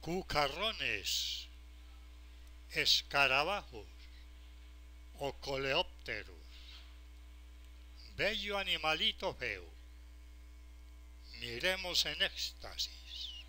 cucarrones, escarabajos o coleópteros. Bello animalito feo. Miremos en éxtasis.